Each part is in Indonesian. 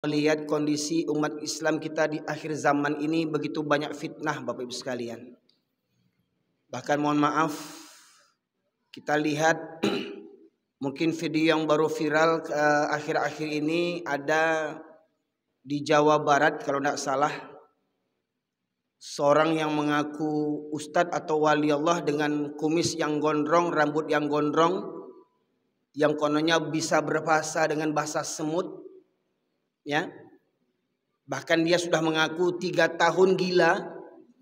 melihat kondisi umat Islam kita di akhir zaman ini begitu banyak fitnah Bapak Ibu sekalian. Bahkan mohon maaf kita lihat mungkin video yang baru viral eh, akhir-akhir eh, ini ada di Jawa Barat kalau tidak salah seorang yang mengaku ustadz atau wali Allah dengan kumis yang gondrong, rambut yang gondrong yang kononnya bisa berbahasa dengan bahasa semut ya bahkan dia sudah mengaku tiga tahun gila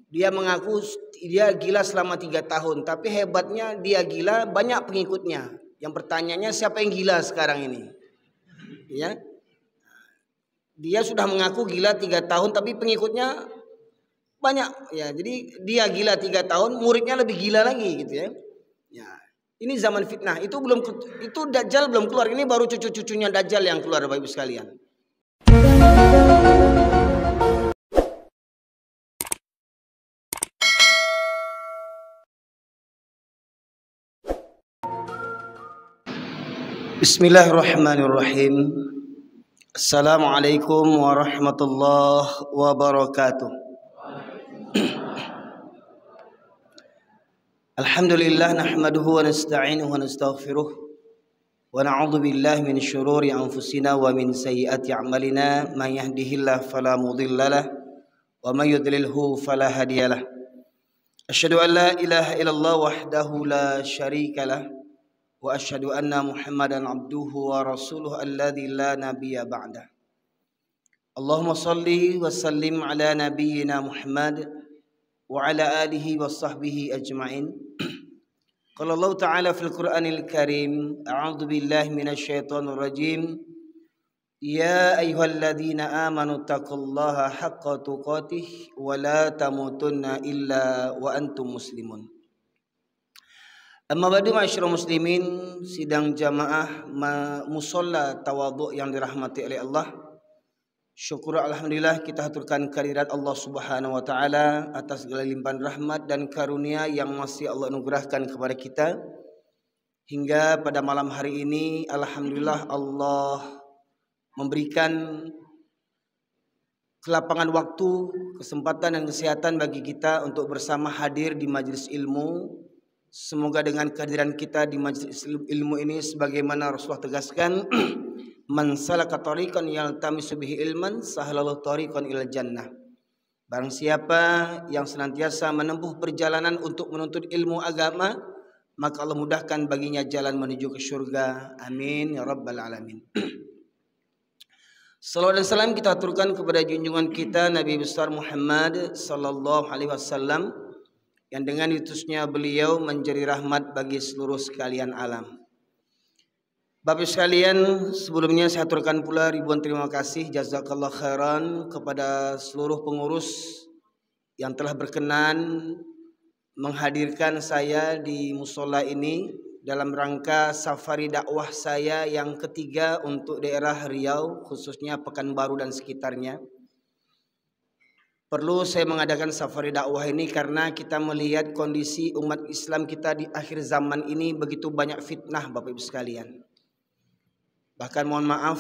dia mengaku dia gila selama tiga tahun tapi hebatnya dia gila banyak pengikutnya yang pertanyaannya siapa yang gila sekarang ini ya dia sudah mengaku gila tiga tahun tapi pengikutnya banyak ya jadi dia gila tiga tahun muridnya lebih gila lagi gitu ya ya ini zaman fitnah itu belum itu dajjal belum keluar ini baru cucu-cucunya dajjal yang keluar bapak ibu sekalian بسم الله الرحمن الرحيم السلام عليكم ورحمة الله وبركاته الحمد لله نحمده ونستعينه ونستغفره ونعوذ بالله من شرور أنفسنا ومن سيئات أعمالنا من يهده الله فلا مضل له ومن يضلله فلا هادي له أشهد أن لا إله إلا الله وحده لا شريك له وأشهد أن محمدا عبده ورسوله الذي لا نبي بعده اللهم صل وسلم على نبينا محمد وعلى آله وصحبه أجمعين قال الله تعالى في القرآن الكريم أعوذ بالله من الشيطان الرجيم يا أيها الذين آمنوا اتقوا الله حق تقاته ولا تموتن إلا وأنتم مسلمون أما بعد ما شر المسلمين سيدان جماعة ما مصلى تواضع yang dirahmati oleh Allah الله Syukur alhamdulillah kita haturkan kehadirat Allah Subhanahu wa taala atas segala limpahan rahmat dan karunia yang masih Allah anugerahkan kepada kita. Hingga pada malam hari ini alhamdulillah Allah memberikan kelapangan waktu, kesempatan dan kesehatan bagi kita untuk bersama hadir di majelis ilmu. Semoga dengan kehadiran kita di majelis ilmu ini sebagaimana Rasulullah tegaskan Man salaka tariqan yaltamisu bihi ilman sahalallahu tariqan ilal jannah. Barang siapa yang senantiasa menempuh perjalanan untuk menuntut ilmu agama, maka Allah mudahkan baginya jalan menuju ke surga. Amin ya rabbal alamin. Salam dan salam kita aturkan kepada junjungan kita Nabi besar Muhammad sallallahu alaihi wasallam yang dengan diutusnya beliau menjadi rahmat bagi seluruh sekalian alam. Bapak sekalian, sebelumnya saya aturkan pula ribuan terima kasih jazakallah khairan kepada seluruh pengurus yang telah berkenan menghadirkan saya di musola ini dalam rangka safari dakwah saya yang ketiga untuk daerah Riau khususnya Pekanbaru dan sekitarnya. Perlu saya mengadakan safari dakwah ini karena kita melihat kondisi umat Islam kita di akhir zaman ini begitu banyak fitnah Bapak Ibu sekalian Bahkan mohon maaf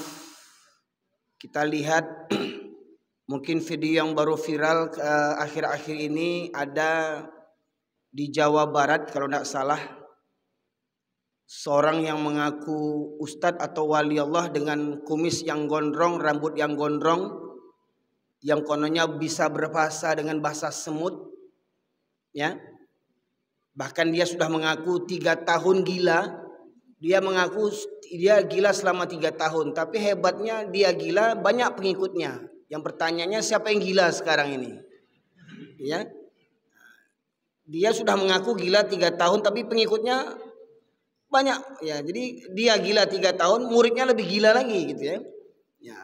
kita lihat mungkin video yang baru viral eh, akhir-akhir uh, ini ada di Jawa Barat kalau tidak salah seorang yang mengaku Ustad atau wali Allah dengan kumis yang gondrong, rambut yang gondrong yang kononnya bisa berbahasa dengan bahasa semut ya bahkan dia sudah mengaku tiga tahun gila dia mengaku dia gila selama tiga tahun, tapi hebatnya dia gila banyak pengikutnya. Yang pertanyaannya siapa yang gila sekarang ini? Ya, dia sudah mengaku gila tiga tahun, tapi pengikutnya banyak. Ya, jadi dia gila tiga tahun, muridnya lebih gila lagi gitu ya. Ya,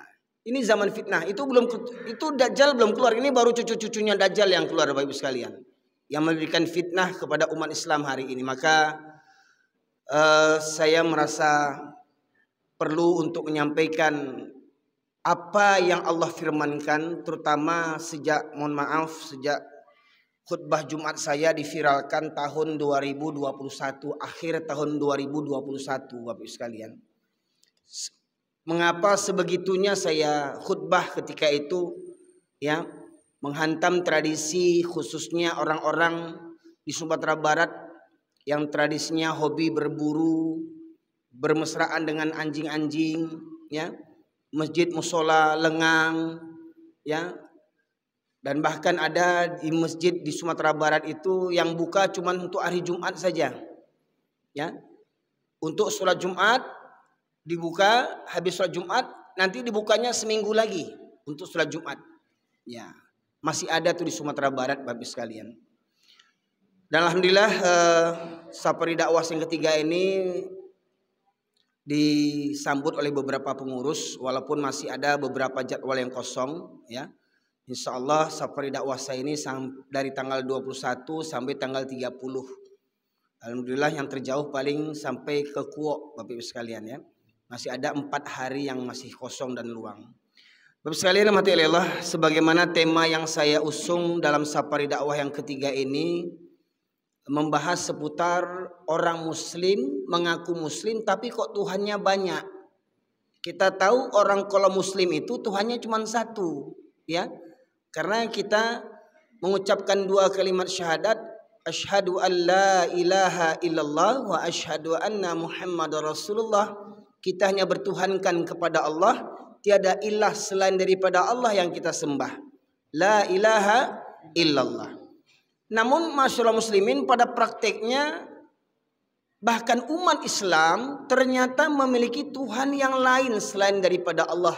ini zaman fitnah. Itu belum itu Dajjal belum keluar. Ini baru cucu-cucunya Dajjal yang keluar Bapak Ibu sekalian. Yang memberikan fitnah kepada umat Islam hari ini. Maka Eh, saya merasa perlu untuk menyampaikan apa yang Allah firmankan terutama sejak mohon maaf sejak khutbah Jumat saya diviralkan tahun 2021 akhir tahun 2021 Bapak Ibu sekalian. Mengapa sebegitunya saya khutbah ketika itu ya menghantam tradisi khususnya orang-orang di Sumatera Barat yang tradisinya hobi berburu, bermesraan dengan anjing-anjing, ya, masjid musola lengang, ya, dan bahkan ada di masjid di Sumatera Barat itu yang buka cuma untuk hari Jumat saja, ya, untuk sholat Jumat dibuka, habis sholat Jumat nanti dibukanya seminggu lagi untuk sholat Jumat, ya, masih ada tuh di Sumatera Barat, babi sekalian. Dan alhamdulillah eh, saperi dakwah yang ketiga ini disambut oleh beberapa pengurus walaupun masih ada beberapa jadwal yang kosong ya. Insya Allah safari dakwah saya ini dari tanggal 21 sampai tanggal 30. Alhamdulillah yang terjauh paling sampai ke Kuok Bapak Ibu sekalian ya. Masih ada empat hari yang masih kosong dan luang. Bapak sekalian mati Allah, sebagaimana tema yang saya usung dalam safari dakwah yang ketiga ini membahas seputar orang muslim mengaku muslim tapi kok Tuhannya banyak. Kita tahu orang kalau muslim itu Tuhannya cuma satu, ya. Karena kita mengucapkan dua kalimat syahadat ashadu an ilaha illallah wa ashadu anna muhammad rasulullah. Kita hanya bertuhankan kepada Allah, tiada ilah selain daripada Allah yang kita sembah. La ilaha illallah. Namun masyarakat muslimin pada prakteknya bahkan umat Islam ternyata memiliki Tuhan yang lain selain daripada Allah.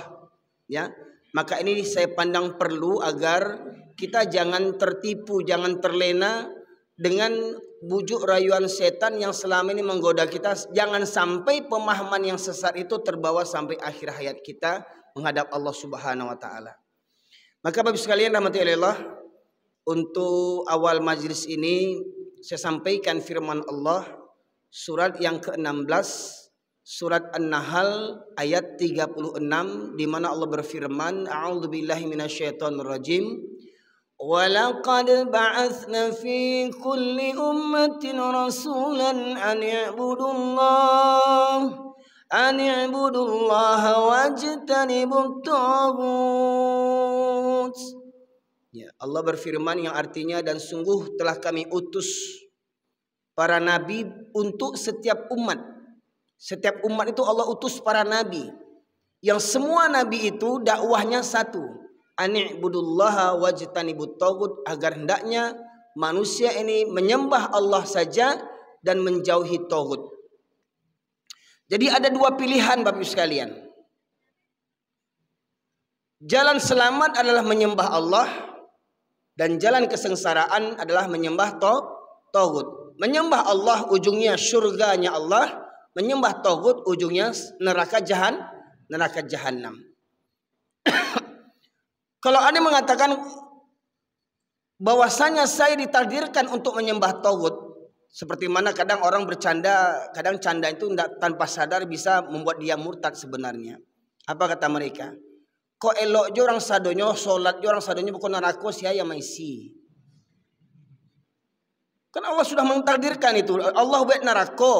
Ya, maka ini saya pandang perlu agar kita jangan tertipu, jangan terlena dengan bujuk rayuan setan yang selama ini menggoda kita. Jangan sampai pemahaman yang sesat itu terbawa sampai akhir hayat kita menghadap Allah Subhanahu wa taala. Maka Bapak sekalian rahmati Allah, untuk awal majlis ini saya sampaikan firman Allah surat yang ke-16 surat An-Nahl ayat 36 di mana Allah berfirman A'udzubillahi minasyaitonir rajim ولقد بعثنا في كل أمة رسولا أن اعبدوا الله أن اعبدوا الله واجتنبوا Allah berfirman yang artinya dan sungguh telah kami utus para nabi untuk setiap umat. Setiap umat itu Allah utus para nabi. Yang semua nabi itu dakwahnya satu. Ani'budullaha wajtanibut tagut agar hendaknya manusia ini menyembah Allah saja dan menjauhi tagut. Jadi ada dua pilihan Bapak Ibu sekalian. Jalan selamat adalah menyembah Allah dan jalan kesengsaraan adalah menyembah to Menyembah Allah ujungnya syurganya Allah, menyembah togut ujungnya neraka jahan neraka jahanam. Kalau Anda mengatakan bahwasanya saya ditakdirkan untuk menyembah togut, seperti mana kadang orang bercanda, kadang canda itu tanpa sadar bisa membuat dia murtad sebenarnya. Apa kata mereka? Ko elok jorang orang sadonyo, solat jorang orang sadonyo bukan narako sia yang maisi. Kan Allah sudah mentakdirkan itu. Allah buat narako.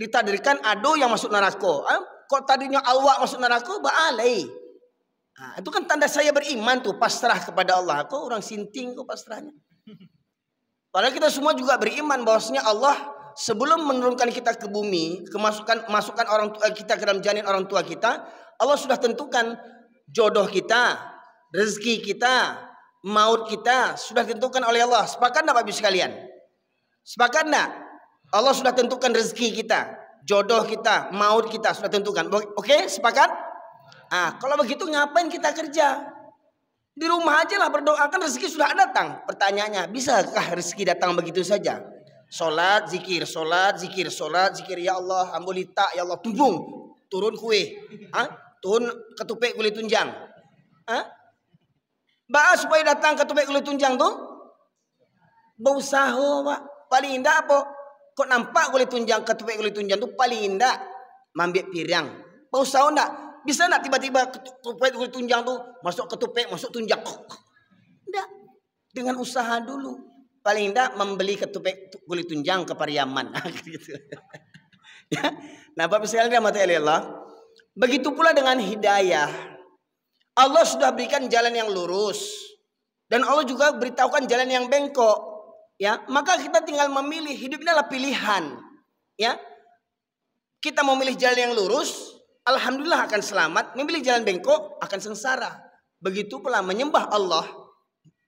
Ditakdirkan ado yang masuk narako. Ah, kok tadinya awak masuk narako, ba'alai. Ah, itu kan tanda saya beriman tuh. Pasrah kepada Allah. Kok orang sinting kok pasrahnya? Padahal kita semua juga beriman bahwasanya Allah sebelum menurunkan kita ke bumi, kemasukan masukan orang tua eh, kita ke dalam janin orang tua kita, Allah sudah tentukan jodoh kita, rezeki kita, maut kita sudah ditentukan oleh Allah. Sepakat enggak Bapak Ibu sekalian? Sepakat enggak? Allah sudah tentukan rezeki kita, jodoh kita, maut kita sudah tentukan. Oke, sepakat? Ah, kalau begitu ngapain kita kerja? Di rumah aja lah berdoa kan rezeki sudah datang. Pertanyaannya, bisakah rezeki datang begitu saja? Sholat, zikir, sholat, zikir, sholat, zikir. Ya Allah, ambulita, ya Allah, tumbung, turun kue. Hah? Tun ketupik kulit tunjang. Hah? Bahas supaya datang ketupik kulit tunjang tuh. Berusaha, Pak. Paling indah apa? Kok nampak kulit tunjang, ketupik kulit tunjang tu paling indah. Mambik pirang. Berusaha enggak? Bisa enggak tiba-tiba ketupik kulit tunjang tu masuk ketupik, masuk tunjang. Enggak. Dengan usaha dulu. Paling indah membeli ketupek kulit tunjang ke Pariaman. gitu. ya. Nah, Bapak sekalian rahmati Allah. Begitu pula dengan hidayah. Allah sudah berikan jalan yang lurus dan Allah juga beritahukan jalan yang bengkok. Ya, maka kita tinggal memilih. Hidup ini adalah pilihan. Ya, kita memilih jalan yang lurus, alhamdulillah akan selamat. Memilih jalan bengkok akan sengsara. Begitu pula menyembah Allah,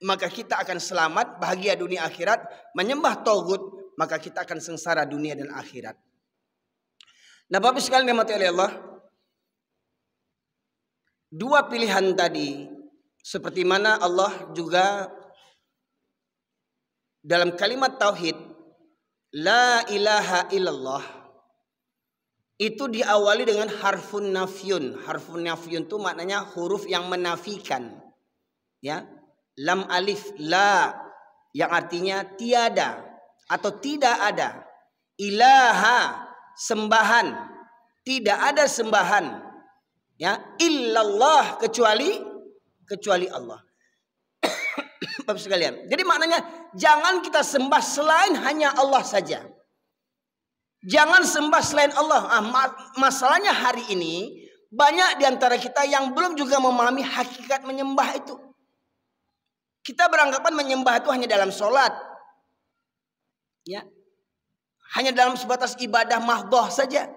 maka kita akan selamat, bahagia dunia akhirat. Menyembah togut, maka kita akan sengsara dunia dan akhirat. Nah, Bapak sekalian yang mati Allah, dua pilihan tadi seperti mana Allah juga dalam kalimat tauhid la ilaha illallah itu diawali dengan harfun nafyun. Harfun nafyun itu maknanya huruf yang menafikan. Ya. Lam alif la yang artinya tiada atau tidak ada. Ilaha sembahan. Tidak ada sembahan Ya, illallah kecuali kecuali Allah. Bapak sekalian. Jadi maknanya jangan kita sembah selain hanya Allah saja. Jangan sembah selain Allah. Ah, masalahnya hari ini banyak diantara kita yang belum juga memahami hakikat menyembah itu. Kita beranggapan menyembah itu hanya dalam sholat. Ya. Hanya dalam sebatas ibadah mahdoh saja.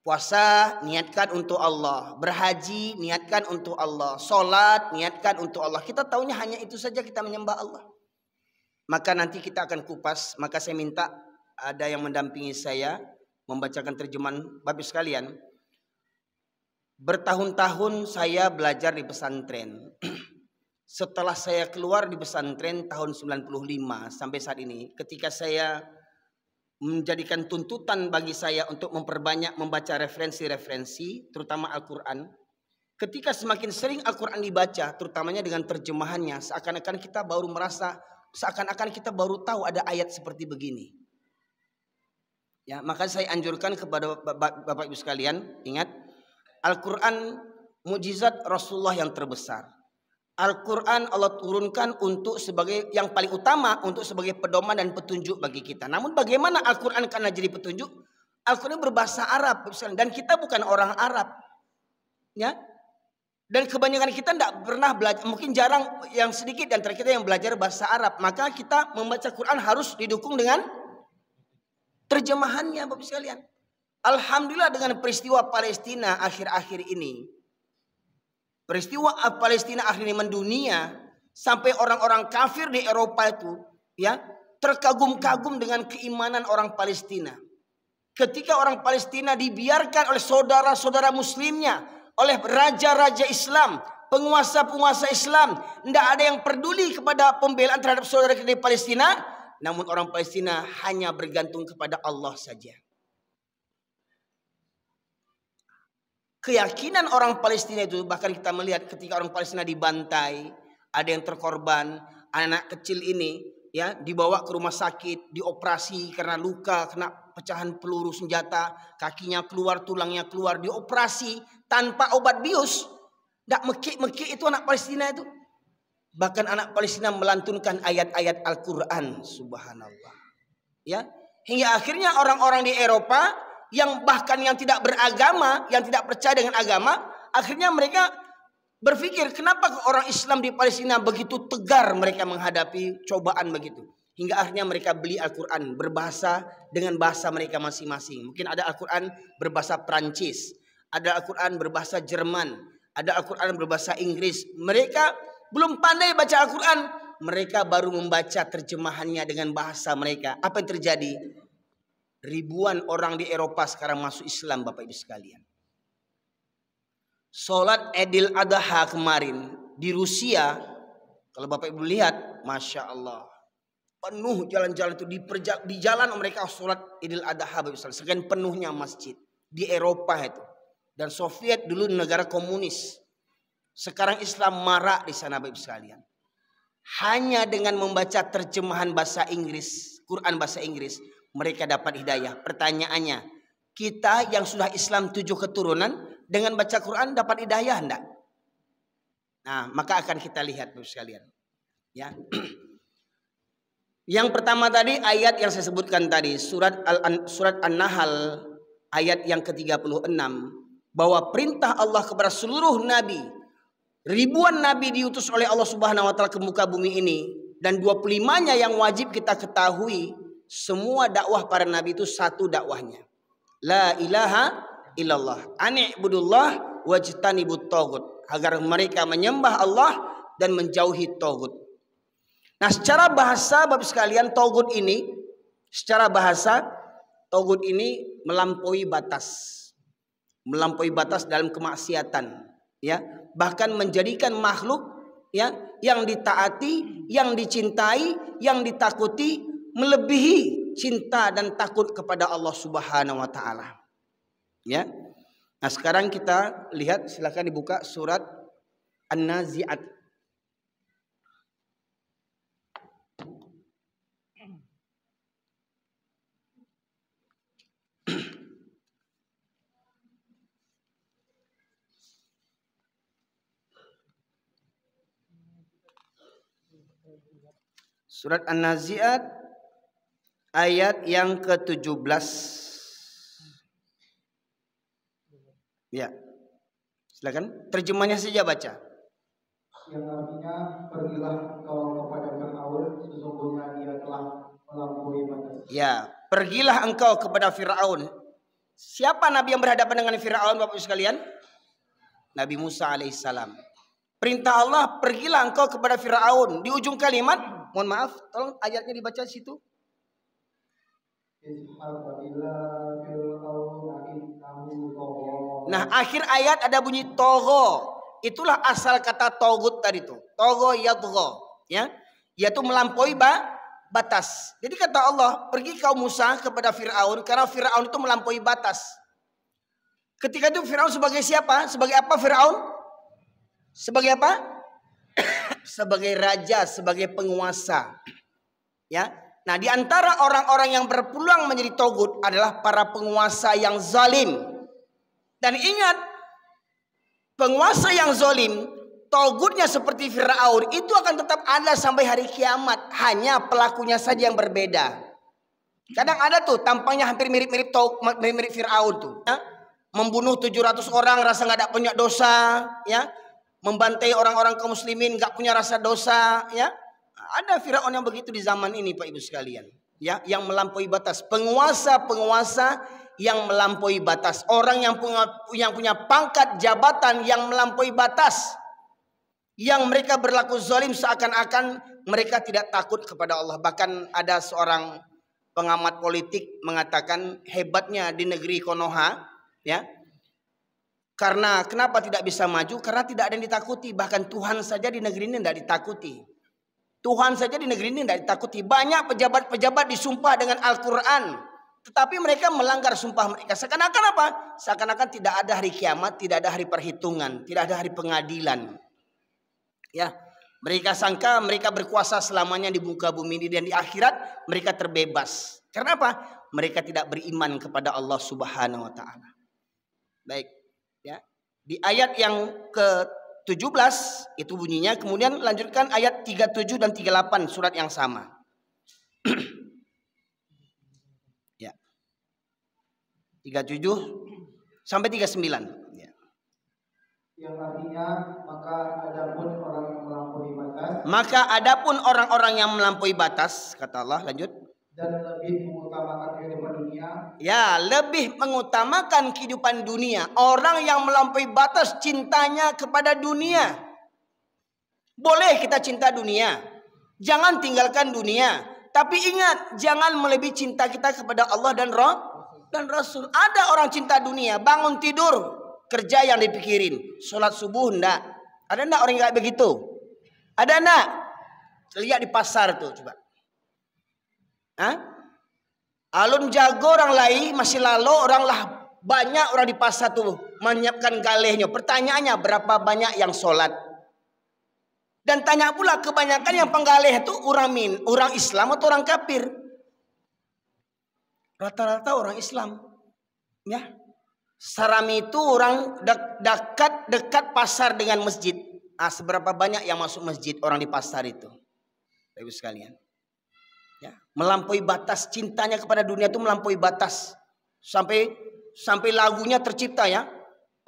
Puasa niatkan untuk Allah, berhaji niatkan untuk Allah, solat niatkan untuk Allah. Kita tahunya hanya itu saja kita menyembah Allah. Maka nanti kita akan kupas, maka saya minta ada yang mendampingi saya membacakan terjemahan babi sekalian. Bertahun-tahun saya belajar di pesantren. Setelah saya keluar di pesantren tahun 95 sampai saat ini, ketika saya menjadikan tuntutan bagi saya untuk memperbanyak membaca referensi-referensi, terutama Al-Quran. Ketika semakin sering Al-Quran dibaca, terutamanya dengan terjemahannya, seakan-akan kita baru merasa, seakan-akan kita baru tahu ada ayat seperti begini. Ya, maka saya anjurkan kepada Bapak Ibu sekalian, ingat, Al-Quran mujizat Rasulullah yang terbesar. Al-Quran Allah turunkan untuk sebagai yang paling utama untuk sebagai pedoman dan petunjuk bagi kita. Namun bagaimana Al-Quran karena jadi petunjuk? Al-Quran berbahasa Arab dan kita bukan orang Arab. Ya, dan kebanyakan kita tidak pernah belajar, mungkin jarang yang sedikit dan antara kita yang belajar bahasa Arab. Maka kita membaca Quran harus didukung dengan terjemahannya Bapak sekalian. Alhamdulillah dengan peristiwa Palestina akhir-akhir ini peristiwa Palestina akhirnya mendunia sampai orang-orang kafir di Eropa itu ya terkagum-kagum dengan keimanan orang Palestina. Ketika orang Palestina dibiarkan oleh saudara-saudara muslimnya, oleh raja-raja Islam, penguasa-penguasa Islam, tidak ada yang peduli kepada pembelaan terhadap saudara saudara Palestina, namun orang Palestina hanya bergantung kepada Allah saja. keyakinan orang Palestina itu bahkan kita melihat ketika orang Palestina dibantai, ada yang terkorban, anak kecil ini ya dibawa ke rumah sakit, dioperasi karena luka, kena pecahan peluru senjata, kakinya keluar, tulangnya keluar, dioperasi tanpa obat bius. Tidak mekik-mekik itu anak Palestina itu. Bahkan anak Palestina melantunkan ayat-ayat Al-Quran. Subhanallah. Ya. Hingga akhirnya orang-orang di Eropa yang bahkan yang tidak beragama, yang tidak percaya dengan agama, akhirnya mereka berpikir kenapa orang Islam di Palestina begitu tegar mereka menghadapi cobaan begitu. Hingga akhirnya mereka beli Al-Quran berbahasa dengan bahasa mereka masing-masing. Mungkin ada Al-Quran berbahasa Perancis, ada Al-Quran berbahasa Jerman, ada Al-Quran berbahasa Inggris. Mereka belum pandai baca Al-Quran, mereka baru membaca terjemahannya dengan bahasa mereka. Apa yang terjadi? Ribuan orang di Eropa sekarang masuk Islam Bapak Ibu sekalian. Salat Idul Adha kemarin di Rusia, kalau Bapak Ibu lihat, Masya Allah. Penuh jalan-jalan itu, di, di jalan mereka sholat Idul Adha Bapak Ibu sekalian. Sekian penuhnya masjid di Eropa itu. Dan Soviet dulu negara komunis. Sekarang Islam marak di sana Bapak Ibu sekalian. Hanya dengan membaca terjemahan bahasa Inggris, Quran bahasa Inggris, mereka dapat hidayah. Pertanyaannya, kita yang sudah Islam tujuh keturunan dengan baca Quran dapat hidayah enggak? Nah, maka akan kita lihat Bapak sekalian. Ya. Yang pertama tadi ayat yang saya sebutkan tadi surat Al surat An-Nahl ayat yang ke-36 bahwa perintah Allah kepada seluruh nabi ribuan nabi diutus oleh Allah Subhanahu wa taala ke muka bumi ini dan 25-nya yang wajib kita ketahui semua dakwah para nabi itu satu dakwahnya. La ilaha illallah. Ani'budullah wajtanibut togut. Agar mereka menyembah Allah dan menjauhi togut. Nah secara bahasa Bapak sekalian togut ini. Secara bahasa togut ini melampaui batas. Melampaui batas dalam kemaksiatan. ya Bahkan menjadikan makhluk ya yang ditaati, yang dicintai, yang ditakuti, melebihi cinta dan takut kepada Allah Subhanahu wa taala. Ya. Nah, sekarang kita lihat silakan dibuka surat An-Nazi'at. Surat An-Nazi'at ayat yang ke-17 ya silakan terjemahnya saja baca yang artinya pergilah kau kepada Fir'aun sesungguhnya dia telah melampaui batas ya pergilah engkau kepada Fir'aun siapa nabi yang berhadapan dengan Fir'aun Bapak Ibu sekalian Nabi Musa alaihissalam perintah Allah pergilah engkau kepada Fir'aun di ujung kalimat mohon maaf tolong ayatnya dibaca situ Nah akhir ayat ada bunyi togo. Itulah asal kata togut tadi tuh. Togo ya togo, Ya. Yaitu melampaui ba batas. Jadi kata Allah, pergi kau Musa kepada Fir'aun. Karena Fir'aun itu melampaui batas. Ketika itu Fir'aun sebagai siapa? Sebagai apa Fir'aun? Sebagai apa? sebagai raja, sebagai penguasa. Ya, Nah, di antara orang-orang yang berpeluang menjadi togut adalah para penguasa yang zalim. Dan ingat, penguasa yang zalim, togutnya seperti Firaun itu akan tetap ada sampai hari kiamat, hanya pelakunya saja yang berbeda. Kadang ada tuh tampangnya hampir mirip-mirip mirip-mirip Firaun tuh, ya? membunuh 700 orang rasa nggak ada punya dosa, ya, membantai orang-orang kaum muslimin nggak punya rasa dosa, ya, ada Firaun yang begitu di zaman ini Pak Ibu sekalian. Ya, yang melampaui batas, penguasa-penguasa yang melampaui batas, orang yang punya yang punya pangkat jabatan yang melampaui batas. Yang mereka berlaku zalim seakan-akan mereka tidak takut kepada Allah. Bahkan ada seorang pengamat politik mengatakan hebatnya di negeri Konoha, ya. Karena kenapa tidak bisa maju? Karena tidak ada yang ditakuti. Bahkan Tuhan saja di negeri ini tidak ditakuti. Tuhan saja di negeri ini tidak ditakuti. Banyak pejabat-pejabat disumpah dengan Al-Quran. Tetapi mereka melanggar sumpah mereka. Seakan-akan apa? Seakan-akan tidak ada hari kiamat, tidak ada hari perhitungan, tidak ada hari pengadilan. Ya, mereka sangka mereka berkuasa selamanya di muka bumi ini dan di akhirat mereka terbebas. Karena apa? Mereka tidak beriman kepada Allah Subhanahu wa taala. Baik, ya. Di ayat yang ke 17 itu bunyinya kemudian lanjutkan ayat 37 dan 38 surat yang sama. ya. 37 sampai 39 ya. Yang artinya maka adapun orang yang melampaui batas. Maka adapun orang-orang yang melampaui batas kata Allah lanjut dan lebih mengutamakan kehidupan dunia. Ya, lebih mengutamakan kehidupan dunia. Orang yang melampaui batas cintanya kepada dunia. Boleh kita cinta dunia. Jangan tinggalkan dunia. Tapi ingat, jangan melebihi cinta kita kepada Allah dan Roh dan Rasul. Ada orang cinta dunia, bangun tidur, kerja yang dipikirin. Sholat subuh enggak. Ada ndak orang yang kayak begitu? Ada ndak? Lihat di pasar tuh coba Hah? Alun jago orang lain masih lalu orang lah banyak orang di pasar tuh menyiapkan galehnya. Pertanyaannya berapa banyak yang sholat? Dan tanya pula kebanyakan yang penggaleh itu orang min, orang Islam atau orang kafir? Rata-rata orang Islam. Ya. Sarami itu orang dekat dekat pasar dengan masjid. Ah, seberapa banyak yang masuk masjid orang di pasar itu? Baik sekalian. Ya, melampaui batas cintanya kepada dunia itu melampaui batas sampai sampai lagunya tercipta ya.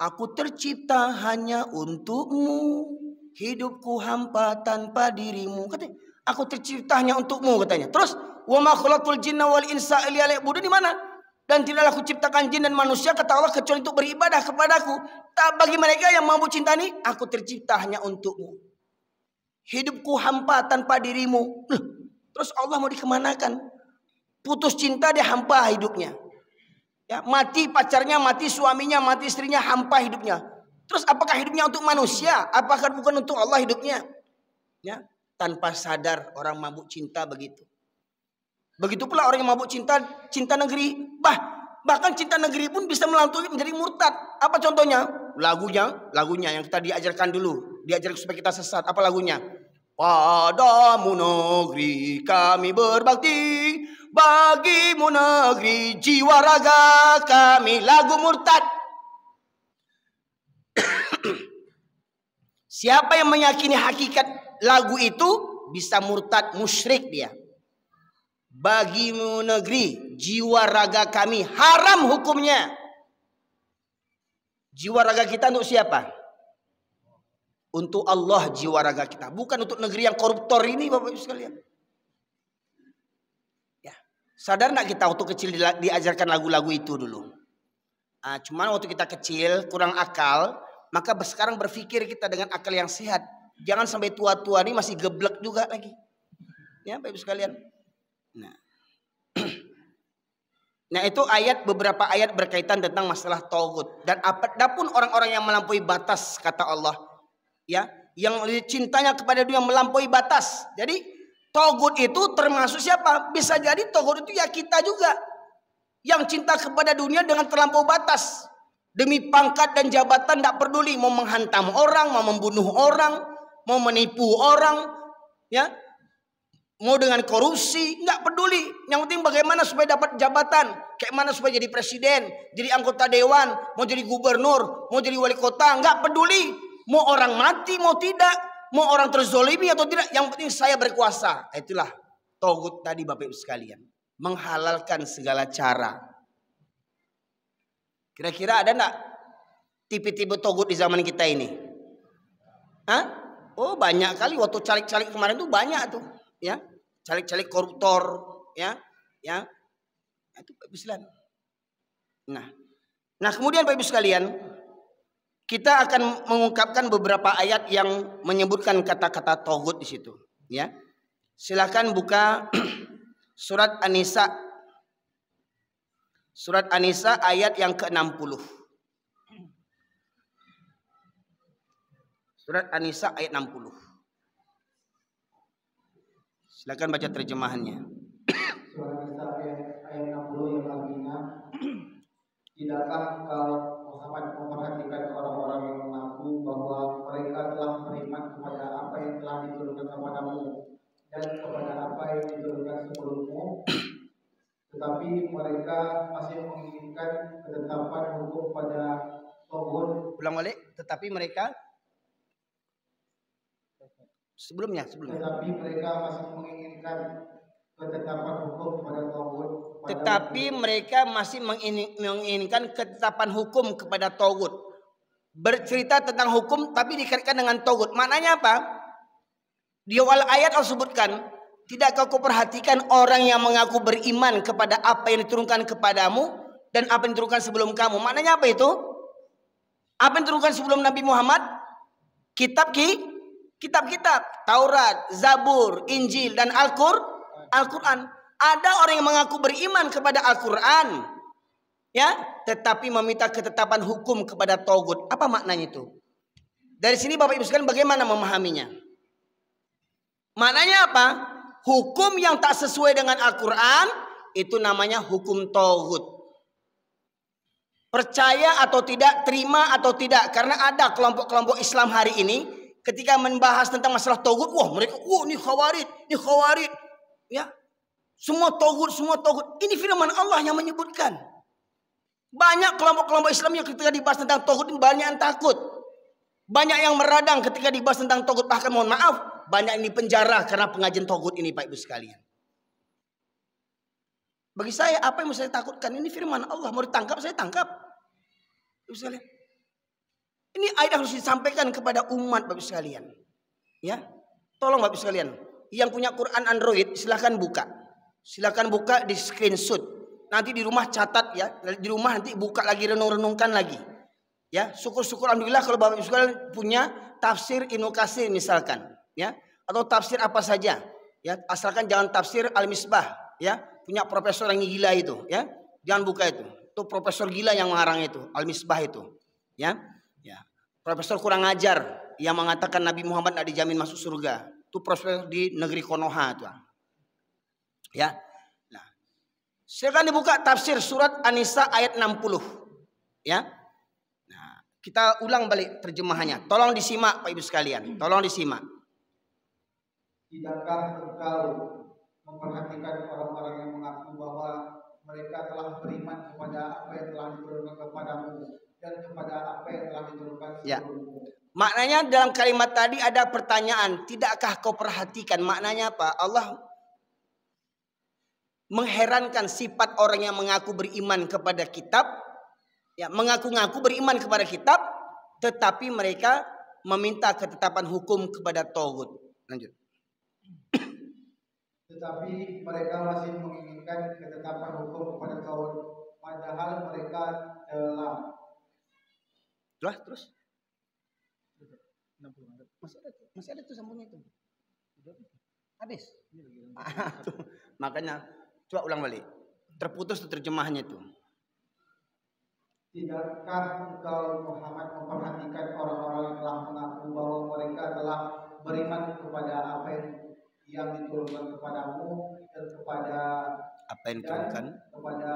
Aku tercipta hanya untukmu, hidupku hampa tanpa dirimu. Katanya, aku tercipta hanya untukmu katanya. Terus wa ma jinna wal insa illa di mana? dan tidaklah aku ciptakan jin dan manusia kata Allah kecuali untuk beribadah kepadaku. Tak bagi mereka yang mampu cintani, aku tercipta hanya untukmu. Hidupku hampa tanpa dirimu. Loh, Terus Allah mau dikemanakan? Putus cinta dia hampa hidupnya. Ya, mati pacarnya, mati suaminya, mati istrinya, hampa hidupnya. Terus apakah hidupnya untuk manusia? Apakah bukan untuk Allah hidupnya? Ya, tanpa sadar orang mabuk cinta begitu. Begitu pula orang yang mabuk cinta, cinta negeri. Bah, bahkan cinta negeri pun bisa melantui menjadi murtad. Apa contohnya? Lagunya, lagunya yang kita diajarkan dulu. Diajarkan supaya kita sesat. Apa lagunya? Padamu negeri kami berbakti, bagimu negeri jiwa raga kami lagu murtad. Siapa yang meyakini hakikat lagu itu bisa murtad musyrik dia. Bagimu negeri jiwa raga kami haram hukumnya. Jiwa raga kita untuk siapa? Untuk Allah jiwa raga kita. Bukan untuk negeri yang koruptor ini Bapak Ibu sekalian. Ya. Sadar nak kita waktu kecil diajarkan lagu-lagu itu dulu. Nah, cuman waktu kita kecil kurang akal. Maka sekarang berpikir kita dengan akal yang sehat. Jangan sampai tua-tua ini masih geblek juga lagi. Ya Bapak Ibu sekalian. Nah. Nah itu ayat beberapa ayat berkaitan tentang masalah tauhid dan apapun orang-orang yang melampaui batas kata Allah ya yang cintanya kepada dunia melampaui batas. Jadi togut itu termasuk siapa? Bisa jadi togut itu ya kita juga yang cinta kepada dunia dengan terlampau batas. Demi pangkat dan jabatan tidak peduli mau menghantam orang, mau membunuh orang, mau menipu orang, ya mau dengan korupsi, nggak peduli. Yang penting bagaimana supaya dapat jabatan, kayak mana supaya jadi presiden, jadi anggota dewan, mau jadi gubernur, mau jadi wali kota, nggak peduli. Mau orang mati, mau tidak. Mau orang terzolimi atau tidak. Yang penting saya berkuasa. Nah, itulah togut tadi Bapak Ibu sekalian. Menghalalkan segala cara. Kira-kira ada enggak tipe-tipe togut di zaman kita ini? Hah? Oh banyak kali waktu calik-calik kemarin tuh banyak tuh. Ya, calik-calik koruptor, ya, ya. Nah, itu Islam. Nah, nah kemudian Bapak Ibu sekalian, kita akan mengungkapkan beberapa ayat yang menyebutkan kata-kata tohut di situ. Ya, silahkan buka surat Anisa, surat Anisa ayat yang ke-60. Surat Anisa ayat 60. Silakan baca terjemahannya. Surat Anisa ayat ayat 60 yang artinya Tidakkah kau dan kepada apa yang diturunkan sebelummu tetapi mereka masih menginginkan ketetapan hukum pada Togut ulang balik tetapi mereka sebelumnya sebelumnya tetapi mereka masih menginginkan ketetapan hukum kepada Togut tetapi hukum. mereka masih menginginkan ketetapan hukum kepada Togut bercerita tentang hukum tapi dikaitkan dengan Togut maknanya apa di awal ayat Allah sebutkan, tidak kau perhatikan orang yang mengaku beriman kepada apa yang diturunkan kepadamu dan apa yang diturunkan sebelum kamu? Maknanya apa itu? Apa yang diturunkan sebelum Nabi Muhammad? Kitab ki, kitab-kitab, Taurat, Zabur, Injil dan Al-Qur, Al-Qur'an. Ada orang yang mengaku beriman kepada Al-Qur'an, ya, tetapi meminta ketetapan hukum kepada togut. Apa maknanya itu? Dari sini Bapak Ibu sekalian bagaimana memahaminya? Maknanya apa? Hukum yang tak sesuai dengan Al-Quran itu namanya hukum tauhid. Percaya atau tidak, terima atau tidak. Karena ada kelompok-kelompok Islam hari ini ketika membahas tentang masalah tauhid, wah mereka, wah ini khawarid, ini khawarid. Ya, semua tohut semua tohut Ini firman Allah yang menyebutkan. Banyak kelompok-kelompok Islam yang ketika dibahas tentang tohut banyak yang takut. Banyak yang meradang ketika dibahas tentang tohut Bahkan mohon maaf, banyak ini penjara karena pengajian togut ini Pak Ibu sekalian. Bagi saya apa yang saya takutkan ini firman Allah mau ditangkap saya tangkap. Ibu sekalian. Ini ayat harus disampaikan kepada umat pak Bapak sekalian. Ya. Tolong Bapak sekalian, yang punya Quran Android silahkan buka. Silahkan buka di screenshot. Nanti di rumah catat ya, di rumah nanti buka lagi renung-renungkan lagi. Ya, syukur-syukur alhamdulillah kalau Bapak Ibu sekalian punya tafsir inokasi misalkan ya atau tafsir apa saja ya asalkan jangan tafsir al-misbah ya punya profesor yang gila itu ya jangan buka itu itu profesor gila yang mengarang itu al-misbah itu ya ya profesor kurang ajar yang mengatakan Nabi Muhammad tidak dijamin masuk surga itu profesor di negeri Konoha itu ya nah silakan dibuka tafsir surat An-Nisa ayat 60 ya nah, kita ulang balik terjemahannya tolong disimak Pak Ibu sekalian tolong disimak Tidakkah engkau memperhatikan orang-orang yang mengaku bahwa mereka telah beriman kepada apa yang telah diturunkan kepadamu dan kepada apa yang telah diturunkan ya. Maknanya dalam kalimat tadi ada pertanyaan, tidakkah kau perhatikan? Maknanya apa? Allah mengherankan sifat orang yang mengaku beriman kepada kitab, ya mengaku-ngaku beriman kepada kitab, tetapi mereka meminta ketetapan hukum kepada Tauhud. Lanjut. Tetapi mereka masih menginginkan ketetapan hukum kepada kaum, padahal mereka telah. Lah, terus? Masih ada, masih ada tuh sambungnya itu. Habis. Ah, Makanya coba ulang balik. Terputus tuh terjemahnya itu. Tidakkah engkau Muhammad memperhatikan orang-orang yang telah mengaku bahwa mereka telah beriman kepada apa yang yang diturunkan kepadamu dan kepada apa yang diturunkan kepada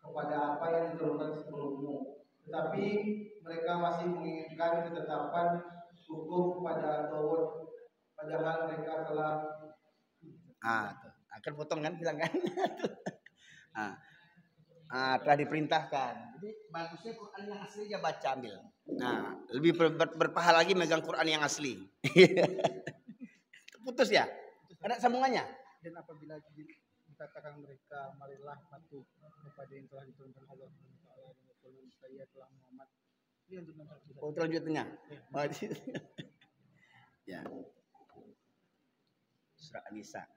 kepada apa yang diturunkan sebelummu tetapi mereka masih menginginkan ketetapan hukum pada Daud padahal mereka telah ah tuh. akan ah, potong kan bilang kan ah. ah telah diperintahkan jadi bagusnya Quran yang asli aja baca ambil nah lebih ber berpahala lagi megang Quran yang asli Putus ya? Ada sambungannya? Dan apabila dikatakan mereka marilah patuh kepada yang telah diturunkan Allah saya telah Muhammad. Ini Oh, lanjutannya. Ya. Oh, ya. Surah Anisa.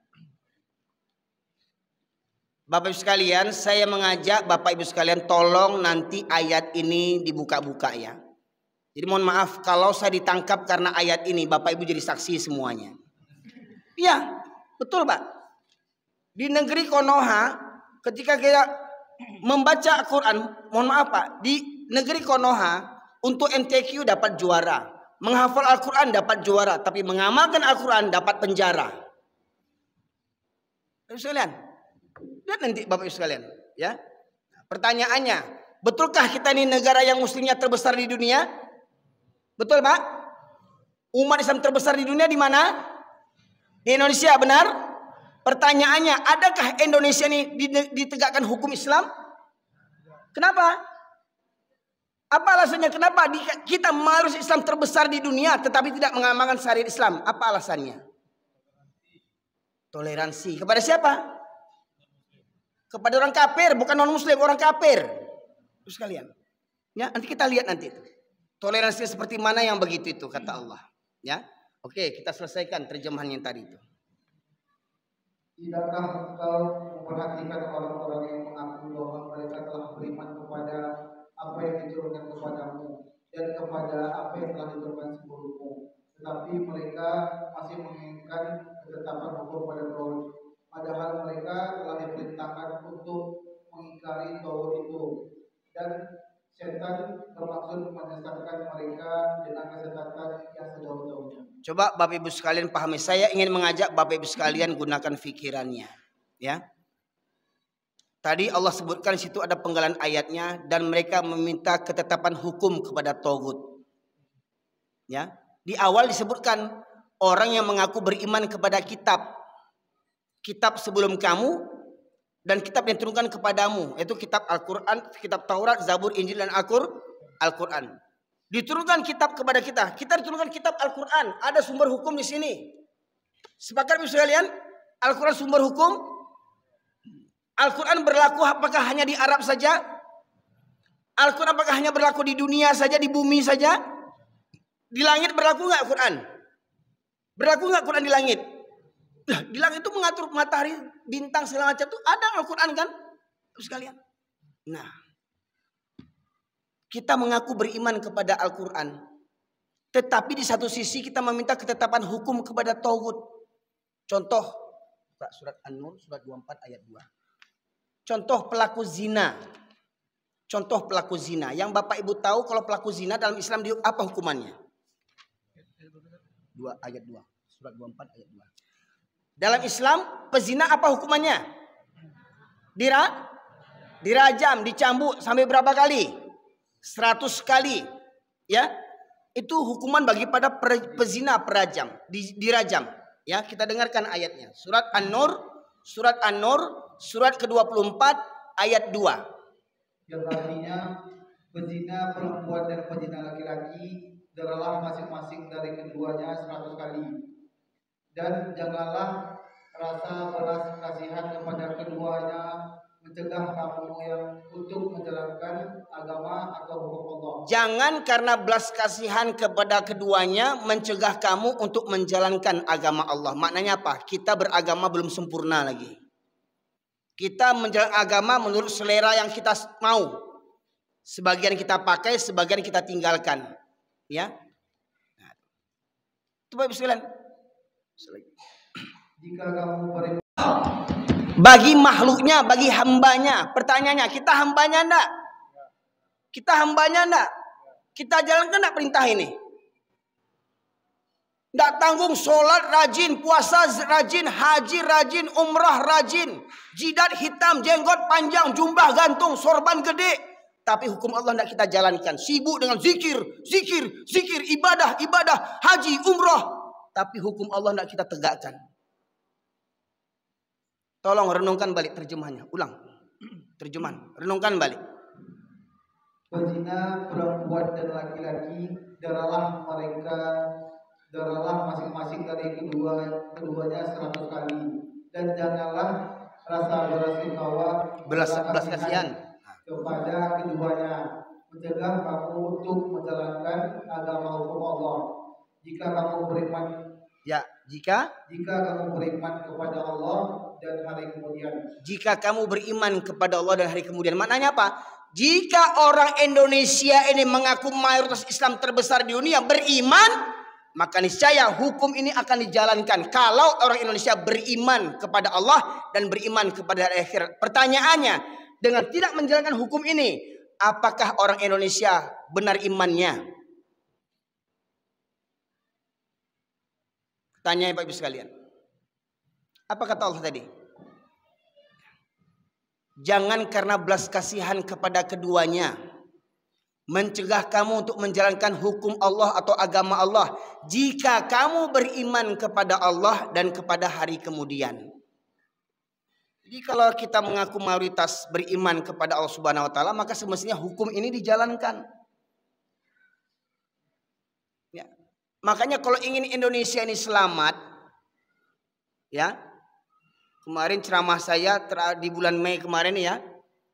Bapak Ibu sekalian, saya mengajak Bapak Ibu sekalian tolong nanti ayat ini dibuka-buka ya. Jadi mohon maaf kalau saya ditangkap karena ayat ini, Bapak Ibu jadi saksi semuanya. Iya, betul Pak. Di negeri Konoha, ketika kita membaca al Quran, mohon maaf Pak, di negeri Konoha untuk NTQ dapat juara, menghafal Al-Quran dapat juara, tapi mengamalkan Al-Quran dapat penjara. Bapak sekalian, lihat nanti Bapak Ibu sekalian, ya. Pertanyaannya, betulkah kita ini negara yang muslimnya terbesar di dunia? Betul, Pak? Umat Islam terbesar di dunia di mana? Di Indonesia benar? Pertanyaannya, adakah Indonesia ini ditegakkan hukum Islam? Kenapa? Apa alasannya? Kenapa kita marus Islam terbesar di dunia tetapi tidak mengamalkan syariat Islam? Apa alasannya? Toleransi kepada siapa? Kepada orang kafir, bukan non muslim, orang kafir. Terus kalian. Ya, nanti kita lihat nanti. Toleransi seperti mana yang begitu itu kata Allah. Ya. Oke, kita selesaikan terjemahan yang tadi itu. Tidakkah engkau memperhatikan orang-orang yang mengaku bahwa mereka telah beriman kepada apa yang diturunkan kepadamu dan kepada apa yang telah diturunkan sebelummu, tetapi mereka masih menginginkan ketetapan hukum pada Tuhan. padahal mereka telah diperintahkan untuk mengingkari Taurat itu dan setan bermaksud menyesatkan mereka dengan kesesatan yang sejauh-jauhnya. Coba Bapak Ibu sekalian pahami. Saya ingin mengajak Bapak Ibu sekalian gunakan fikirannya Ya. Tadi Allah sebutkan situ ada penggalan ayatnya dan mereka meminta ketetapan hukum kepada togut. Ya. Di awal disebutkan orang yang mengaku beriman kepada kitab. Kitab sebelum kamu dan kitab yang turunkan kepadamu yaitu kitab Al-Qur'an, kitab Taurat, Zabur, Injil dan Al-Qur'an. Diturunkan kitab kepada kita. Kita diturunkan kitab Al-Qur'an. Ada sumber hukum di sini. Sepakat Bapak sekalian? Al-Qur'an sumber hukum? Al-Qur'an berlaku apakah hanya di Arab saja? Al-Qur'an apakah hanya berlaku di dunia saja, di bumi saja? Di langit berlaku nggak Al-Qur'an? Berlaku nggak Al-Qur'an di langit? Nah, bilang itu mengatur matahari, bintang segala macam itu ada Al-Qur'an kan? Sekalian. Nah, kita mengaku beriman kepada Al-Qur'an. Tetapi di satu sisi kita meminta ketetapan hukum kepada Togut Contoh surat An-Nur surat 24 ayat 2. Contoh pelaku zina. Contoh pelaku zina. Yang Bapak Ibu tahu kalau pelaku zina dalam Islam apa hukumannya? 2 ayat 2. Surat 24 ayat 2. Dalam Islam, pezina apa hukumannya? Dira? Dirajam, dicambuk sampai berapa kali? 100 kali. Ya. Itu hukuman bagi pada pezina perajam, dirajam. Ya, kita dengarkan ayatnya. Surat An-Nur, surat An-Nur, surat ke-24 ayat 2. Yang artinya pezina perempuan dan pezina laki-laki dalam masing-masing dari keduanya 100 kali dan janganlah rasa belas kasihan kepada keduanya mencegah kamu yang untuk menjalankan agama atau hukum Allah. Jangan karena belas kasihan kepada keduanya mencegah kamu untuk menjalankan agama Allah. Maknanya apa? Kita beragama belum sempurna lagi. Kita menjalankan agama menurut selera yang kita mau. Sebagian kita pakai, sebagian kita tinggalkan. Ya. Coba nah. sekalian, jika kamu bagi makhluknya, bagi hambanya. Pertanyaannya, kita hambanya enggak? Kita hambanya enggak? Kita jalankan enggak perintah ini? Enggak tanggung sholat rajin, puasa rajin, haji rajin, umrah rajin. Jidat hitam, jenggot panjang, jumlah gantung, sorban gede. Tapi hukum Allah tidak kita jalankan. Sibuk dengan zikir, zikir, zikir, ibadah, ibadah, haji, umrah, tapi hukum Allah tidak kita tegakkan. Tolong renungkan balik terjemahannya. Ulang. Terjemahan. Renungkan balik. Pezina perempuan dan laki-laki darahlah mereka darahlah masing-masing dari kedua keduanya seratus kali dan janganlah rasa berasungkawa belas belas kasihan kepada keduanya mencegah kamu untuk menjalankan agama hukum Allah jika kamu beriman Ya, jika jika kamu beriman kepada Allah dan hari kemudian. Jika kamu beriman kepada Allah dan hari kemudian, maknanya apa? Jika orang Indonesia ini mengaku mayoritas Islam terbesar di dunia beriman, maka niscaya hukum ini akan dijalankan. Kalau orang Indonesia beriman kepada Allah dan beriman kepada akhir. Pertanyaannya, dengan tidak menjalankan hukum ini, apakah orang Indonesia benar imannya? Tanya Bapak Ibu sekalian. Apa kata Allah tadi? Jangan karena belas kasihan kepada keduanya mencegah kamu untuk menjalankan hukum Allah atau agama Allah jika kamu beriman kepada Allah dan kepada hari kemudian. Jadi kalau kita mengaku mayoritas beriman kepada Allah Subhanahu wa taala, maka semestinya hukum ini dijalankan. Makanya kalau ingin Indonesia ini selamat, ya kemarin ceramah saya di bulan Mei kemarin ya,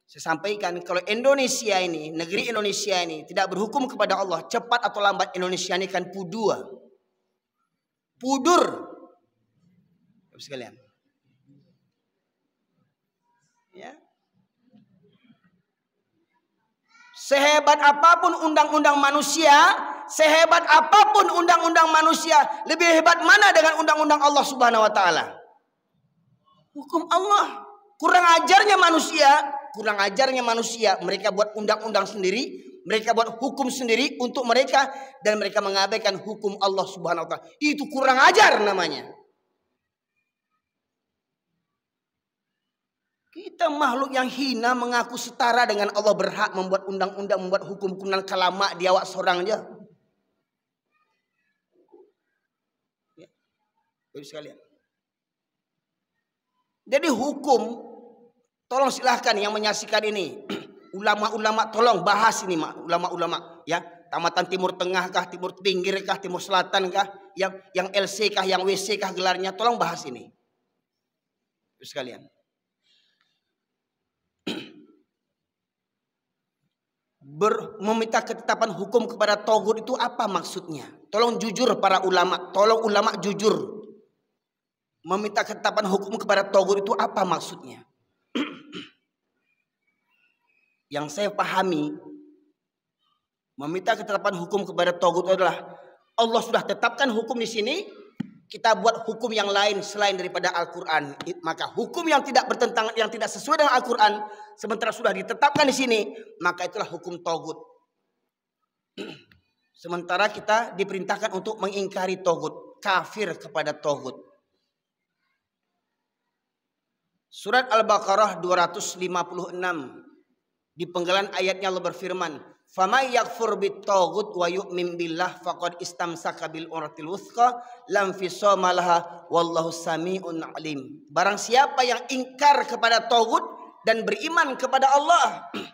saya sampaikan kalau Indonesia ini, negeri Indonesia ini tidak berhukum kepada Allah, cepat atau lambat Indonesia ini kan pudua. Pudur. Sekalian. Sehebat apapun undang-undang manusia, sehebat apapun undang-undang manusia, lebih hebat mana dengan undang-undang Allah Subhanahu wa taala? Hukum Allah. Kurang ajarnya manusia, kurang ajarnya manusia, mereka buat undang-undang sendiri, mereka buat hukum sendiri untuk mereka dan mereka mengabaikan hukum Allah Subhanahu wa taala. Itu kurang ajar namanya. Kita makhluk yang hina mengaku setara dengan Allah berhak membuat undang-undang, membuat hukum-hukum dan kalamak di awak seorang aja. Ya. Jadi hukum tolong silahkan yang menyaksikan ini ulama-ulama tolong bahas ini mak ulama-ulama ya tamatan timur tengah kah timur pinggir kah timur selatan kah yang yang LC kah yang WC kah gelarnya tolong bahas ini Terus kalian. ber, meminta ketetapan hukum kepada togut itu apa maksudnya? Tolong jujur para ulama, tolong ulama jujur. Meminta ketetapan hukum kepada togut itu apa maksudnya? Yang saya pahami, meminta ketetapan hukum kepada togut adalah Allah sudah tetapkan hukum di sini, kita buat hukum yang lain selain daripada Al-Qur'an, maka hukum yang tidak bertentangan yang tidak sesuai dengan Al-Qur'an sementara sudah ditetapkan di sini, maka itulah hukum togut. Sementara kita diperintahkan untuk mengingkari togut, kafir kepada togut. Surat Al-Baqarah 256 di penggalan ayatnya Allah berfirman, Faman yakfur bitagut wa yu'min billah faqad istamsaka bil uratil wuthqa lam fisama laha wallahu samiun alim. Barang siapa yang ingkar kepada tagut dan beriman kepada Allah,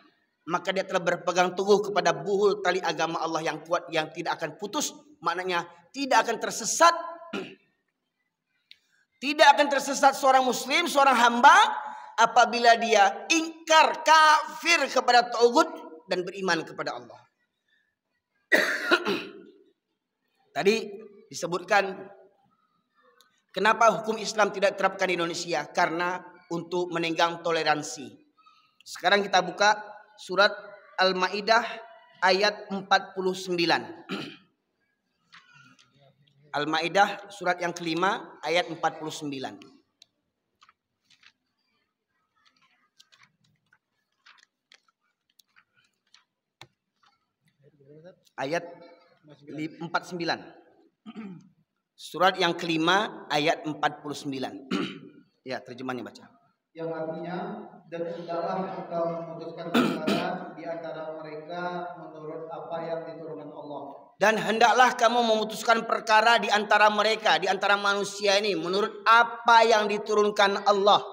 maka dia telah berpegang teguh kepada buhul tali agama Allah yang kuat yang tidak akan putus, maknanya tidak akan tersesat. tidak akan tersesat seorang muslim, seorang hamba apabila dia ingkar kafir kepada tagut dan beriman kepada Allah. Tadi disebutkan kenapa hukum Islam tidak diterapkan di Indonesia karena untuk menenggang toleransi. Sekarang kita buka surat Al-Maidah ayat 49. Al-Maidah surat yang kelima ayat 49. ayat 49. Surat yang kelima ayat 49. ya, terjemahannya baca. Yang artinya dan sudahlah engkau memutuskan perkara di antara mereka menurut apa yang diturunkan Allah. Dan hendaklah kamu memutuskan perkara di antara mereka, di antara manusia ini menurut apa yang diturunkan Allah.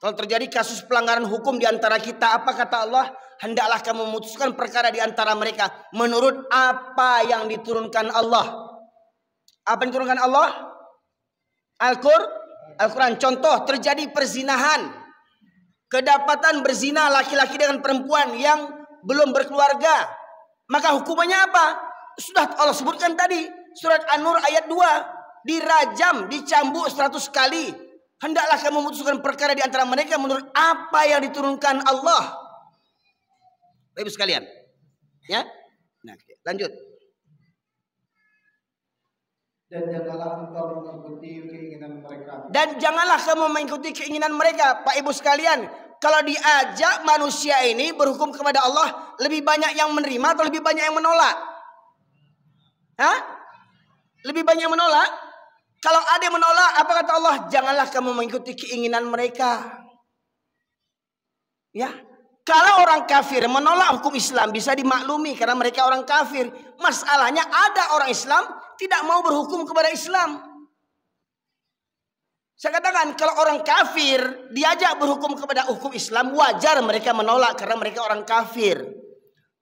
Kalau terjadi kasus pelanggaran hukum di antara kita, apa kata Allah? Hendaklah kamu memutuskan perkara di antara mereka menurut apa yang diturunkan Allah. Apa yang diturunkan Allah? Al-Qur'an. Al Contoh terjadi perzinahan. Kedapatan berzina laki-laki dengan perempuan yang belum berkeluarga. Maka hukumannya apa? Sudah Allah sebutkan tadi. Surat An-Nur ayat 2. Dirajam, dicambuk 100 kali Hendaklah kamu memutuskan perkara di antara mereka menurut apa yang diturunkan Allah. Baik sekalian. Ya. Nah, lanjut. Dan janganlah engkau mengikuti keinginan mereka. Dan janganlah kamu mengikuti keinginan mereka, Pak Ibu sekalian. Kalau diajak manusia ini berhukum kepada Allah, lebih banyak yang menerima atau lebih banyak yang menolak? Hah? Lebih banyak yang menolak? Kalau ada yang menolak, apa kata Allah? Janganlah kamu mengikuti keinginan mereka. Ya, kalau orang kafir menolak hukum Islam bisa dimaklumi karena mereka orang kafir. Masalahnya ada orang Islam tidak mau berhukum kepada Islam. Saya katakan kalau orang kafir diajak berhukum kepada hukum Islam wajar mereka menolak karena mereka orang kafir.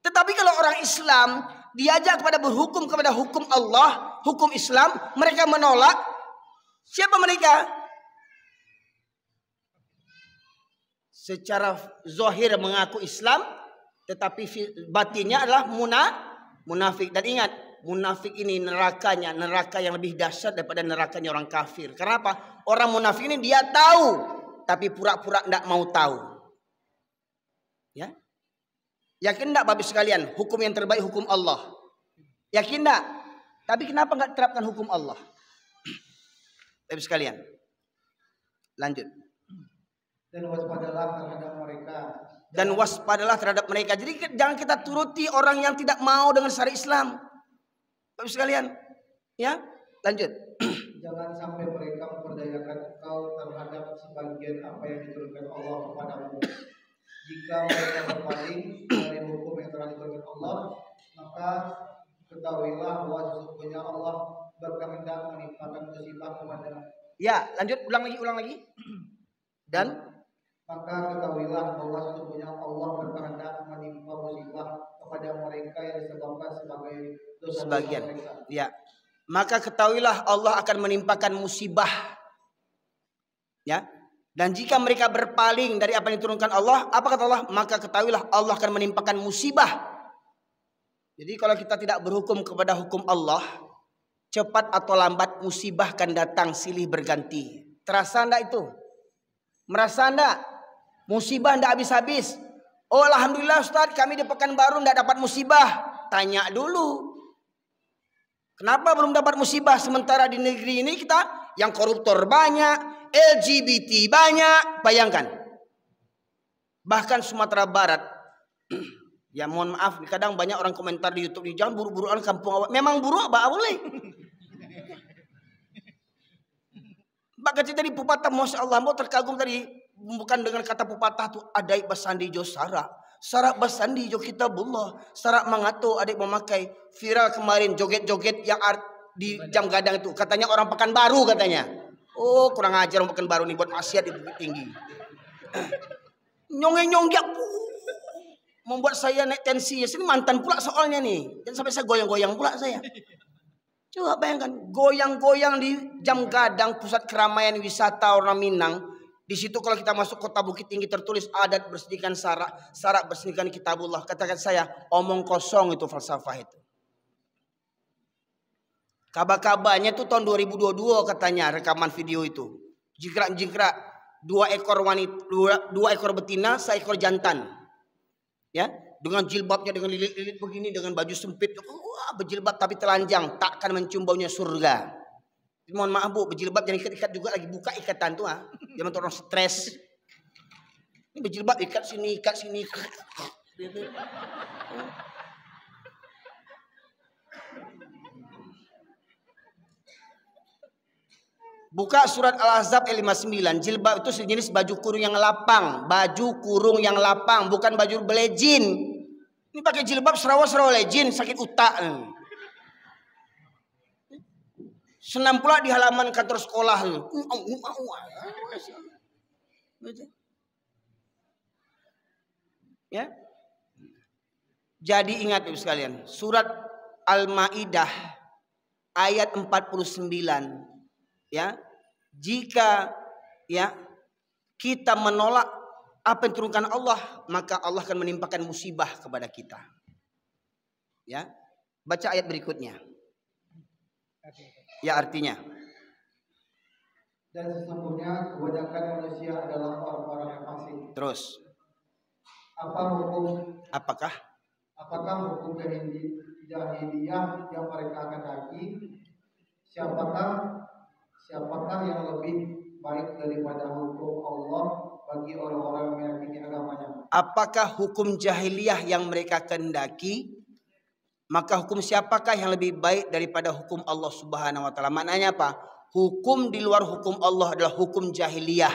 Tetapi kalau orang Islam diajak kepada berhukum kepada hukum Allah hukum Islam, mereka menolak. Siapa mereka? Secara zahir mengaku Islam, tetapi batinnya adalah muna, munafik. Dan ingat, munafik ini nerakanya, neraka yang lebih dahsyat daripada nerakanya orang kafir. Kenapa? Orang munafik ini dia tahu, tapi pura-pura tidak mau tahu. Ya, Yakin tidak babi sekalian hukum yang terbaik hukum Allah? Yakin tidak? Tapi kenapa nggak terapkan hukum Allah? Tapi sekalian, lanjut. Dan waspadalah terhadap mereka. Dan waspadalah terhadap mereka. Jadi jangan kita turuti orang yang tidak mau dengan syariat Islam. Tapi sekalian, ya, lanjut. Jangan sampai mereka memperdayakan engkau terhadap sebagian apa yang diturunkan Allah kepadamu. Jika mereka berpaling dari hukum yang telah diturunkan Allah, maka ketahuilah bahwa sesungguhnya Allah berkehendak menimpakan musibah kepada Ya, lanjut ulang lagi, ulang lagi. Dan maka ketahuilah bahwa sesungguhnya Allah berkehendak menimpa musibah kepada mereka yang disebabkan sebagai dosa sebagian. Mereka. Ya. Maka ketahuilah Allah akan menimpakan musibah. Ya. Dan jika mereka berpaling dari apa yang diturunkan Allah, apa kata Allah? Maka ketahuilah Allah akan menimpakan musibah jadi kalau kita tidak berhukum kepada hukum Allah, cepat atau lambat musibah akan datang silih berganti. Terasa ndak itu? Merasa ndak? Musibah ndak habis-habis. Oh Alhamdulillah Ustaz kami di Pekanbaru ndak dapat musibah. Tanya dulu. Kenapa belum dapat musibah sementara di negeri ini kita yang koruptor banyak, LGBT banyak. Bayangkan. Bahkan Sumatera Barat Ya mohon maaf, kadang banyak orang komentar di YouTube jangan buru-buruan kampung awak. Memang buru, apa boleh. Mbak Kecil di Pupatah, Masya Allah mau terkagum tadi bukan dengan kata Pupatah tu adai basandi jo sara. Sarak basandi jo kita bullah, Sarak mengatur adik memakai viral kemarin joget-joget yang art di jam gadang itu. Katanya orang pekan baru katanya. Oh kurang ajar orang pekan baru nih buat maksiat di tinggi. Nyonge nyongge membuat saya naik tensi. Ini mantan pula soalnya nih. Dan sampai saya goyang-goyang pula saya. Coba bayangkan, goyang-goyang di jam gadang pusat keramaian wisata orang Minang. Di situ kalau kita masuk kota Bukit Tinggi tertulis adat bersedikan sarak, sarak bersedikan kitabullah. Katakan saya, omong kosong itu falsafah itu. Kabar-kabarnya itu tahun 2022 katanya rekaman video itu. Jikrak-jikrak dua ekor wanita, dua, dua ekor betina, seekor jantan ya dengan jilbabnya dengan lilit-lilit begini dengan baju sempit wah berjilbab tapi telanjang takkan mencium baunya surga mohon maaf bu berjilbab jangan ikat-ikat juga lagi buka ikatan tuh ah jangan orang stres ini berjilbab ikat sini ikat sini Buka surat Al-Ahzab ayat 59. Jilbab itu sejenis baju kurung yang lapang. Baju kurung yang lapang. Bukan baju belejin. Ini pakai jilbab serawa-serawa lejin. Sakit utak. Senam pula di halaman kantor sekolah. Ya. Jadi ingat ibu sekalian. Surat Al-Ma'idah ayat 49 ya jika ya kita menolak apa yang turunkan Allah maka Allah akan menimpakan musibah kepada kita ya baca ayat berikutnya ya artinya dan sesungguhnya kebanyakan manusia adalah orang-orang yang fasik. Terus. Apa hukum? Apakah? Apakah hukum jahiliyah yang mereka akan lagi? Siapakah Siapakah yang lebih baik daripada hukum Allah bagi orang-orang yang meyakini agamanya? Apakah hukum jahiliyah yang mereka kendaki? Maka hukum siapakah yang lebih baik daripada hukum Allah Subhanahu wa taala? Maknanya apa? Hukum di luar hukum Allah adalah hukum jahiliyah.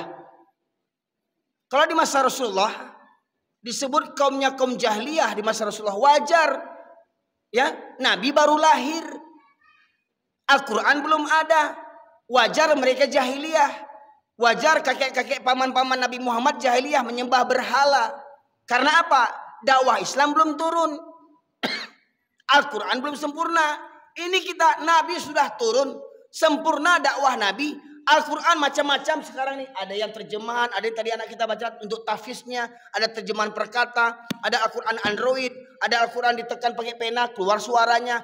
Kalau di masa Rasulullah disebut kaumnya kaum jahiliyah di masa Rasulullah wajar. Ya, Nabi baru lahir. Al-Qur'an belum ada, Wajar mereka jahiliyah. Wajar kakek-kakek paman-paman Nabi Muhammad jahiliyah menyembah berhala. Karena apa? Dakwah Islam belum turun. Al-Quran belum sempurna. Ini kita Nabi sudah turun. Sempurna dakwah Nabi. Al-Quran macam-macam sekarang nih. Ada yang terjemahan. Ada yang tadi anak kita baca untuk tafisnya. Ada terjemahan perkata. Ada Al-Quran Android. Ada Al-Quran ditekan pakai pena. Keluar suaranya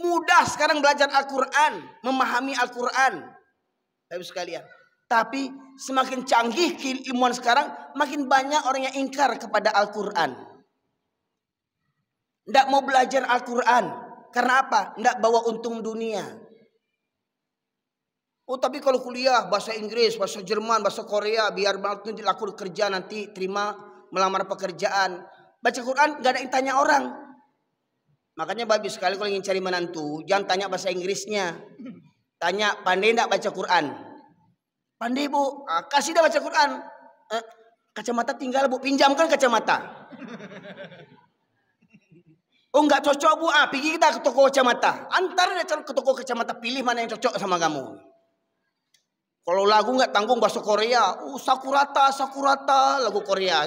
Mudah sekarang belajar Al-Quran, memahami Al-Quran. Tapi sekalian, tapi semakin canggih keilmuan sekarang, makin banyak orang yang ingkar kepada Al-Quran. Tidak mau belajar Al-Quran. Karena apa? Tidak bawa untung dunia. Oh tapi kalau kuliah bahasa Inggris, bahasa Jerman, bahasa Korea, biar banget nanti laku kerja nanti terima melamar pekerjaan. Baca Quran gak ada yang tanya orang. Makanya babi sekali kalau ingin cari menantu, jangan tanya bahasa Inggrisnya. Tanya pandai tidak baca Quran. Pandai bu, ah, kasih dah baca Quran. Eh, kacamata tinggal bu, pinjamkan kacamata. Oh enggak cocok bu, ah pergi kita ke toko kacamata. Antar dia ke toko kacamata, pilih mana yang cocok sama kamu. Kalau lagu enggak tanggung bahasa Korea, uh sakurata sakurata lagu Korea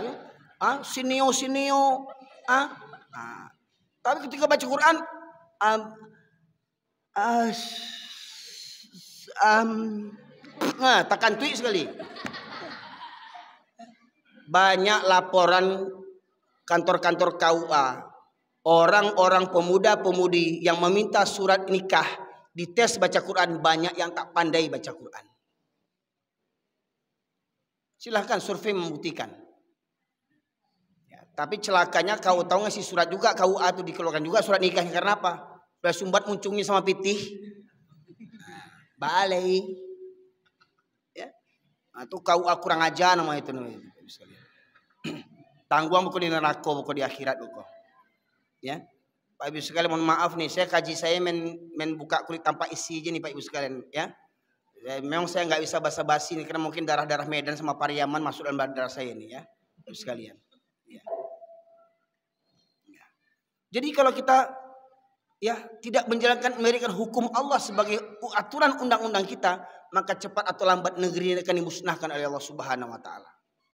Ah, sinio sinio, ah tapi ketika baca Quran, um, uh, um, nah, takkan tweet sekali. Banyak laporan kantor-kantor KUA, orang-orang pemuda-pemudi yang meminta surat nikah di tes baca Quran banyak yang tak pandai baca Quran. Silahkan survei membuktikan. Tapi celakanya kau tahu nggak sih surat juga kau atuh dikeluarkan juga surat nikahnya karena apa? Sudah sumbat muncungnya sama pitih. Balai. Ya. Atau nah, kau kau kurang aja nama itu namanya. Tangguang bukan di neraka, bukan di akhirat bukan. Ya. Pak Ibu sekalian mohon maaf nih, saya kaji saya men, men buka kulit tanpa isi aja nih Pak Ibu sekalian ya. ya. Memang saya nggak bisa basa-basi nih karena mungkin darah-darah Medan sama Pariaman masuk dalam darah saya ini ya. Ibu sekalian. Jadi kalau kita ya tidak menjalankan memberikan hukum Allah sebagai aturan undang-undang kita, maka cepat atau lambat negeri ini akan dimusnahkan oleh Allah Subhanahu wa taala.